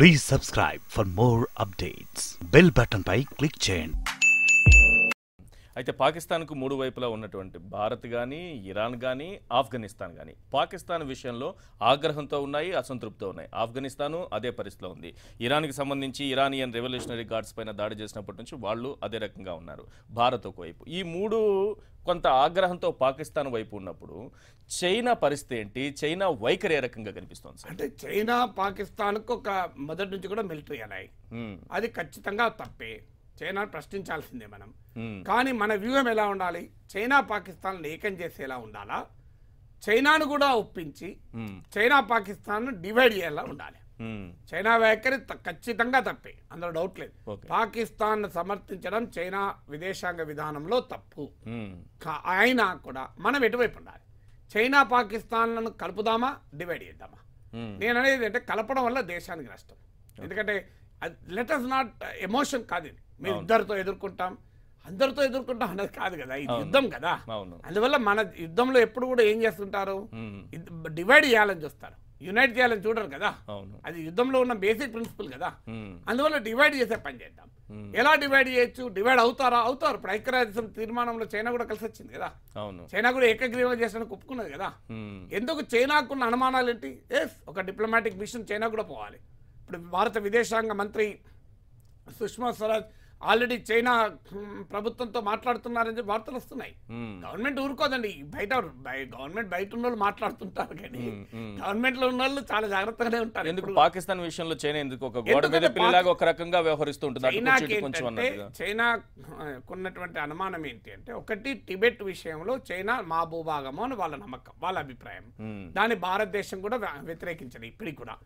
Please subscribe for more updates. Bell button by click chain. అయితే పాకిస్తాన్కు మూడు వైపులా ఉన్నటువంటి భారత్ కానీ ఇరాన్ కానీ ఆఫ్ఘనిస్తాన్ కానీ పాకిస్తాన్ విషయంలో ఆగ్రహంతో ఉన్నాయి అసంతృప్తితో ఉన్నాయి ఆఫ్ఘనిస్తాను అదే పరిస్థితిలో ఉంది ఇరాన్కి సంబంధించి ఇరానియన్ రెవల్యూషనరీ గార్డ్స్ పైన దాడి చేసినప్పటి నుంచి వాళ్ళు అదే రకంగా ఉన్నారు భారత్ ఒకవైపు ఈ మూడు కొంత ఆగ్రహంతో పాకిస్తాన్ వైపు ఉన్నప్పుడు చైనా పరిస్థితి ఏంటి చైనా వైఖరి ఏ రకంగా కనిపిస్తుంది అంటే చైనా పాకిస్తాన్కు ఒక మొదటి నుంచి కూడా మిలిటరీ అనాయి అది ఖచ్చితంగా తప్పే చైనాను ప్రశ్నించాల్సిందే మనం కానీ మన వ్యూహం ఎలా ఉండాలి చైనా పాకిస్తాన్ ఏకం చేసేలా ఉండాలా చైనాను కూడా ఒప్పించి చైనా పాకిస్తాన్ డివైడ్ చేయాలా ఉండాలి చైనా వ్యాఖ్యలు ఖచ్చితంగా తప్పే అందులో డౌట్ లేదు పాకిస్తాన్ సమర్థించడం చైనా విదేశాంగ విధానంలో తప్పు అయినా కూడా మనం ఎటువైపు ఉండాలి చైనా పాకిస్తాన్లను కలుపుదామా డివైడ్ చేద్దామా నేను అనేది అంటే కలపడం వల్ల దేశానికి నష్టం ఎందుకంటే లెట్ అస్ నాట్ ఎమోషన్ కాదు ఇది మేము ఇద్దరితో ఎదుర్కొంటాం అందరితో ఎదుర్కొంటాం అనేది కాదు కదా ఇది యుద్ధం కదా అందువల్ల మన యుద్ధంలో ఎప్పుడు కూడా ఏం చేస్తుంటారు డివైడ్ చేయాలని చూస్తారు యునైట్ చేయాలని చూడరు కదా అది యుద్ధంలో ఉన్న బేసిక్ ప్రిన్సిపల్ కదా అందువల్ల డివైడ్ చేసే పని చేద్దాం ఎలా డివైడ్ చేయొచ్చు డివైడ్ అవుతారా అవుతారు ఇప్పుడు ఐక్యరాజ్యం తీర్మానంలో చైనా కూడా కలిసి వచ్చింది కదా చైనా కూడా ఏకగ్రీవం చేసిన ఒప్పుకున్నది కదా ఎందుకు చైనాకున్న అనుమానాలు ఏంటి ఎస్ ఒక డిప్లొమాటిక్ మిషన్ చైనా కూడా పోవాలి ఇప్పుడు భారత విదేశాంగ మంత్రి సుష్మా స్వరాజ్ ఆల్రెడీ చైనా ప్రభుత్వంతో మాట్లాడుతున్నారని చెప్పి వార్తలు వస్తున్నాయి గవర్నమెంట్ ఊరుకోదండి బయట గవర్నమెంట్ బయట ఉన్న వాళ్ళు మాట్లాడుతుంటారు కానీ గవర్నమెంట్ లో ఉన్న వాళ్ళు చాలా జాగ్రత్తగానే ఉంటారు ఎందుకు పాకిస్తాన్ విషయంలో చైనా ఎందుకు ఒక గోడ మీద పిల్లలాగా ఒక రకంగా వ్యవహరిస్తూ ఉంటుంది చైనా కొన్నటువంటి అనుమానం ఏంటి అంటే ఒకటి టిబెట్ విషయంలో చైనా మా భూభాగము అని వాళ్ళ నమ్మకం వాళ్ళ అభిప్రాయం దాన్ని భారతదేశం కూడా వ్యతిరేకించదు ఇప్పటికి కూడా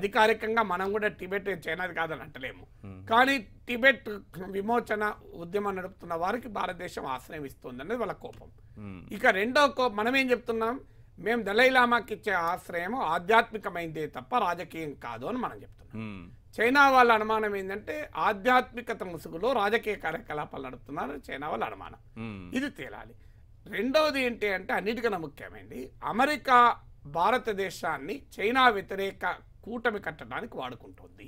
అధికారికంగా మనం కూడా టిబెట్ చైనాది కాదని అంటలేము కానీ టిబెట్ విమోచన ఉద్యమం నడుపుతున్న వారికి భారతదేశం ఆశ్రయం ఇస్తుంది అనేది వాళ్ళ కోపం hmm. ఇక రెండో కోపం మనం ఏం చెప్తున్నాం మేము దలైలామాకి ఇచ్చే ఆశ్రయం ఆధ్యాత్మికమైందే తప్ప రాజకీయం కాదు అని మనం చెప్తున్నాం hmm. చైనా వాళ్ళ అనుమానం ఏంటంటే ఆధ్యాత్మికత ముసుగులో రాజకీయ కార్యకలాపాలు నడుపుతున్నారు చైనా వాళ్ళ అనుమానం hmm. ఇది తేలాలి రెండవది ఏంటి అంటే అన్నిటికన్నా ముఖ్యమైనది అమెరికా భారతదేశాన్ని చైనా వ్యతిరేక కూటమి కట్టడానికి వాడుకుంటుంది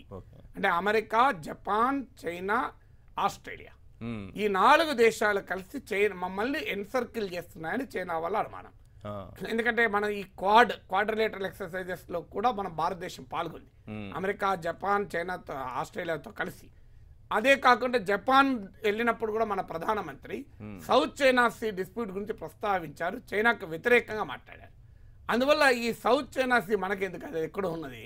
అంటే అమెరికా జపాన్ చైనా ఆస్ట్రేలియా ఈ నాలుగు దేశాలు కలిసి చైనా మమ్మల్ని ఎన్సర్కిల్ చేస్తున్నాయని చైనా వల్ల అనుమానం ఎందుకంటే మనం ఈ క్వాడ్ క్వాడ్రిలేటరల్ ఎక్సర్సైజెస్ లో కూడా మన భారతదేశం పాల్గొంది అమెరికా జపాన్ చైనాతో ఆస్ట్రేలియాతో కలిసి అదే కాకుండా జపాన్ వెళ్ళినప్పుడు కూడా మన ప్రధానమంత్రి సౌత్ చైనా సీ డిస్ప్యూట్ గురించి ప్రస్తావించారు చైనాకు వ్యతిరేకంగా మాట్లాడారు అందువల్ల ఈ సౌత్ చైనా సీ మనకెందుకు అది ఎక్కడ ఉన్నది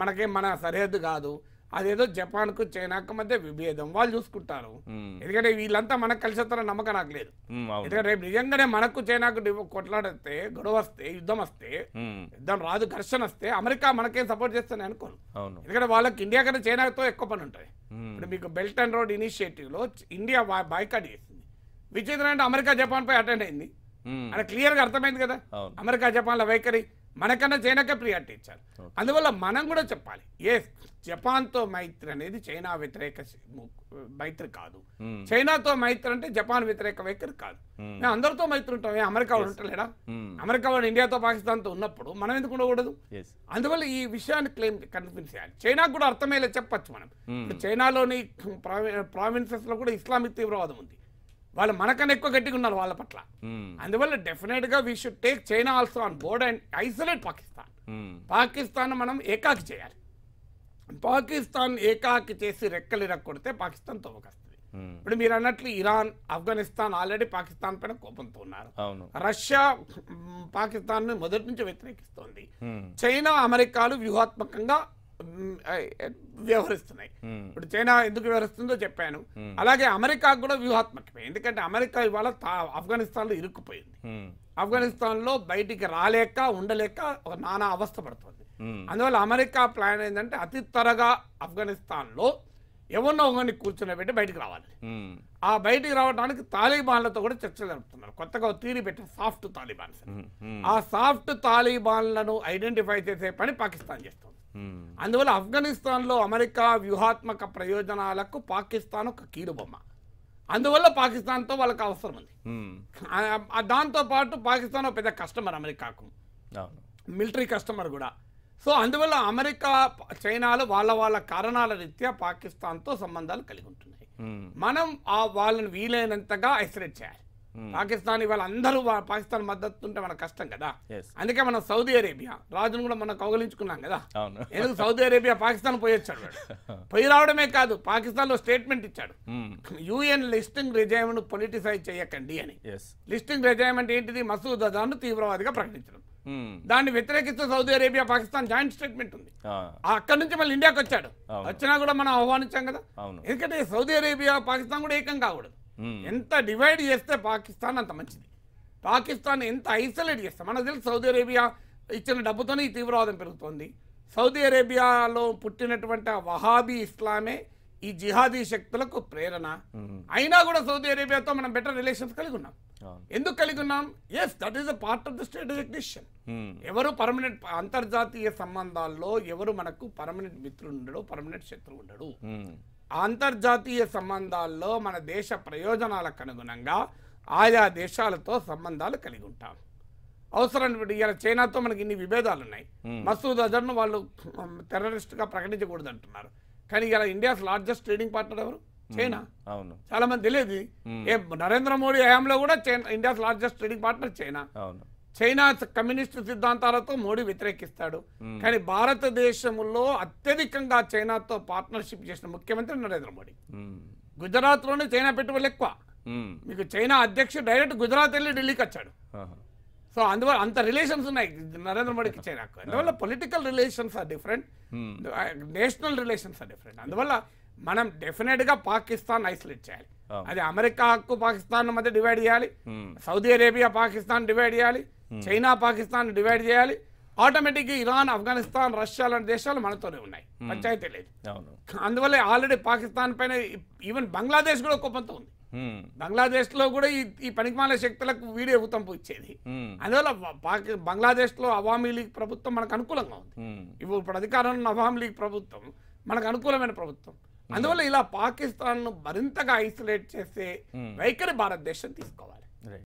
మనకే మన సరిహద్దు కాదు అదేదో జపాన్కు చైనాకు మధ్య విభేదం వాళ్ళు చూసుకుంటారు ఎందుకంటే వీళ్ళంతా మనకు కలిసి వస్తారని నమ్మకం నాకు లేదు ఎందుకంటే రేపు నిజంగానే మనకు చైనాకు కొట్లాడితే గొడవ వస్తే యుద్ధం వస్తే యుద్ధం రాదు ఘర్షణ వస్తే అమెరికా మనకేం సపోర్ట్ చేస్తాను అనుకోను ఎందుకంటే వాళ్ళకి ఇండియా కంటే చైనాతో ఎక్కువ పని ఉంటుంది ఇప్పుడు మీకు బెల్ట్ అండ్ రోడ్ ఇనిషియేటివ్లో ఇండియా బాయ్కాట్ చేసింది విచిత్రం అంటే అమెరికా జపాన్ పై అటెండ్ అయింది Hmm. క్లియర్ గా అర్థమైంది కదా అమెరికా జపాన్ల వైఖరి మనకన్నా చైనాకే ప్రియారిటీ ఇచ్చారు అందువల్ల మనం కూడా చెప్పాలి ఏ జపాన్తో మైత్రి అనేది చైనా వ్యతిరేక మైత్రి కాదు hmm. చైనాతో మైత్రి అంటే జపాన్ వ్యతిరేక వైఖరి కాదు hmm. మేము అందరితో మైత్రి ఉంటాం అమెరికా వాళ్ళు ఉంటలేడా అమెరికా వాళ్ళు ఇండియాతో పాకిస్తాన్తో ఉన్నప్పుడు మనం ఎందుకు ఉండకూడదు అందువల్ల ఈ విషయాన్ని క్లెయిమ్ కన్విన్స్ చేయాలి చైనాకు కూడా అర్థమయ్యేలా చెప్పచ్చు మనం చైనాలోని ప్రావిన్సెస్ లో కూడా ఇస్లామిక్ తీవ్రవాదం ఉంది వాళ్ళు మనకన్నా ఎక్కువ గట్టిగా ఉన్నారు వాళ్ళ పట్ల hmm. అందువల్ల డెఫినెట్ గా we should take China also on board and isolate Pakistan Pakistan మనం ఏకాకి చేయాలి పాకిస్తాన్ ఏకాకి చేసి రెక్కలు ఇరక్కొడితే పాకిస్తాన్ తవ్వకస్తుంది hmm. ఇప్పుడు మీరు అన్నట్లు ఇరాన్ ఆఫ్ఘనిస్తాన్ ఆల్రెడీ పాకిస్తాన్ పైన కోపంతో ఉన్నారు రష్యా పాకిస్తాన్ మొదటి నుంచి వ్యతిరేకిస్తోంది hmm. చైనా అమెరికాలు వ్యూహాత్మకంగా Hmm. వ్యవహరిస్తున్నాయి hmm. ఇప్పుడు చైనా ఎందుకు వ్యవహరిస్తుందో చెప్పాను hmm. అలాగే అమెరికా కూడా వ్యూహాత్మకమే ఎందుకంటే అమెరికా ఇవాళ లో ఇరుక్కుపోయింది ఆఫ్ఘనిస్తాన్ లో బయటికి రాలేక ఉండలేక ఒక నానా అవస్థ పడుతుంది అందువల్ల అమెరికా ప్లాన్ ఏంటంటే అతి త్వరగా ఆఫ్ఘనిస్తాన్ లో ఎవరినో ఒకరిని పెట్టి బయటికి రావాలి ఆ బయటికి రావడానికి తాలిబాన్లతో కూడా చర్చలు జరుపుతున్నారు కొత్తగా తీరి పెట్టిన సాఫ్ట్ తాలిబాన్స్ ఆ సాఫ్ట్ తాలిబాన్లను ఐడెంటిఫై చేసే పని పాకిస్తాన్ చేస్తుంది అందువల్ల ఆఫ్ఘనిస్తాన్లో అమెరికా వ్యూహాత్మక ప్రయోజనాలకు పాకిస్తాన్ ఒక కీలుబొమ్మ అందువల్ల పాకిస్తాన్తో వాళ్ళకి అవసరం ఉంది hmm. దాంతోపాటు పాకిస్తాన్ పెద్ద కస్టమర్ అమెరికాకు మిలిటరీ కస్టమర్ కూడా సో అందువల్ల అమెరికా చైనాలో వాళ్ళ వాళ్ళ కారణాల రీత్యా పాకిస్తాన్తో సంబంధాలు కలిగి ఉంటున్నాయి hmm. మనం ఆ వాళ్ళని వీలైనంతగా ఐసోలేట్ చేయాలి Hmm. పాకిస్తాన్ ఇవాళ అందరూ పాకిస్తాన్ మద్దతు ఉంటే మనకు కష్టం కదా అందుకే మనం సౌదీ అరేబియా రాజును కూడా మనం కౌగలించుకున్నాం కదా ఎందుకు సౌదీ అరేబియా పాకిస్తాన్ పోయొచ్చాడు పోయి రావడమే కాదు పాకిస్తాన్ లో స్టేట్మెంట్ ఇచ్చాడు hmm. UN listing regime politicise చేయకండి అని లిస్టింగ్ రిజైమెంట్ ఏంటిది మసూద్ అజాన్ తీవ్రవాదిగా ప్రకటించడం hmm. దాన్ని వ్యతిరేకిస్తూ Saudi Arabia Pakistan joint statement ఉంది అక్కడ నుంచి మళ్ళీ ఇండియాకి వచ్చాడు వచ్చినా కూడా మనం ఆహ్వానించాం కదా ఎందుకంటే సౌదీ అరేబియా పాకిస్తాన్ కూడా ఏకం కాకూడదు Hmm. ఎంత డివైడ్ చేస్తే పాకిస్తాన్ అంత మంచిది పాకిస్తాన్ ఎంత ఐసోలేట్ చేస్తే మనకు తెలుసు సౌదీ అరేబియా ఇచ్చిన డబ్బుతోనే ఈ తీవ్రవాదం పెరుగుతోంది సౌదీ అరేబియాలో పుట్టినటువంటి వహాబీ ఇస్లామే ఈ జిహాదీ శక్తులకు ప్రేరణ hmm. అయినా కూడా సౌదీ అరేబియాతో మనం బెటర్ రిలేషన్స్ కలిగి ఉన్నాం ఎందుకు కలిగి ఉన్నాం yes that is a part of the state decision ఎవరు పర్మనెంట్ అంతర్జాతీయ సంబంధాల్లో ఎవరు మనకు పర్మనెంట్ మిత్రుడు ఉండడు పర్మనెంట్ శత్రువు ఉండడు hmm. అంతర్జాతీయ సంబంధాల్లో మన దేశ ప్రయోజనాలకు అనుగుణంగా ఆయా దేశాలతో సంబంధాలు కలిగి ఉంటాం అవసరం ఇలా చైనాతో మనకి ఇన్ని విభేదాలు ఉన్నాయి మసూద్ అజర్ను వాళ్ళు టెర్రరిస్ట్గా ప్రకటించకూడదు అంటున్నారు కానీ ఇలా ఇండియాస్ లార్జెస్ట్ ట్రేడింగ్ పార్ట్నర్ ఎవరు చైనా అవును చాలా మంది తెలియదు ఏ నరేంద్ర మోడీ హయాంలో కూడా China India's largest trading partner China అవును చైనా కమ్యూనిస్టు సిద్ధాంతాలతో మోడీ వ్యతిరేకిస్తాడు కానీ భారతదేశంలో అత్యధికంగా చైనాతో పార్ట్నర్షిప్ చేసిన ముఖ్యమంత్రి నరేంద్ర మోడీ గుజరాత్ లోనే చైనా పెట్టుబడులు ఎక్కువ మీకు చైనా అధ్యక్షుడు డైరెక్ట్ గుజరాత్ వెళ్ళి ఢిల్లీకి వచ్చాడు సో అందువల్ల అంత రిలేషన్స్ ఉన్నాయి నరేంద్ర మోడీకి చైనాకు అందువల్ల political relations are different national relations are different అందువల్ల మనం డెఫినెట్ గా పాకిస్తాన్ ఐసోలేట్ చేయాలి అది అమెరికాకు పాకిస్తాన్ మధ్య డివైడ్ చేయాలి సౌదీ అరేబియా పాకిస్తాన్ డివైడ్ చేయాలి Hmm. చైనా పాకిస్తాన్ డివైడ్ చేయాలి ఆటోమేటిక్గా ఇరాన్ ఆఫ్ఘనిస్తాన్ రష్యా లాంటి దేశాలు మనతోనే ఉన్నాయి hmm. పంచాయతీ లేదు అందువల్ల ఆల్రెడీ పాకిస్తాన్ పైన ఈవెన్ బంగ్లాదేశ్ కూడా ఒప్పంతం ఉంది hmm. బంగ్లాదేశ్ లో కూడా ఈ పనికిమాల శక్తులకు వీడే ఉతంపు ఇచ్చేది అందువల్ల బంగ్లాదేశ్ లో అవామీ లీగ్ ప్రభుత్వం మనకు అనుకూలంగా ఉంది ఇప్పుడు అధికారంలో ఉన్న అవామీ లీగ్ ప్రభుత్వం మనకు అనుకూలమైన ప్రభుత్వం అందువల్ల ఇలా పాకిస్తాన్ ను మరింతగా ఐసోలేట్ చేసే వైఖరి భారతదేశం తీసుకోవాలి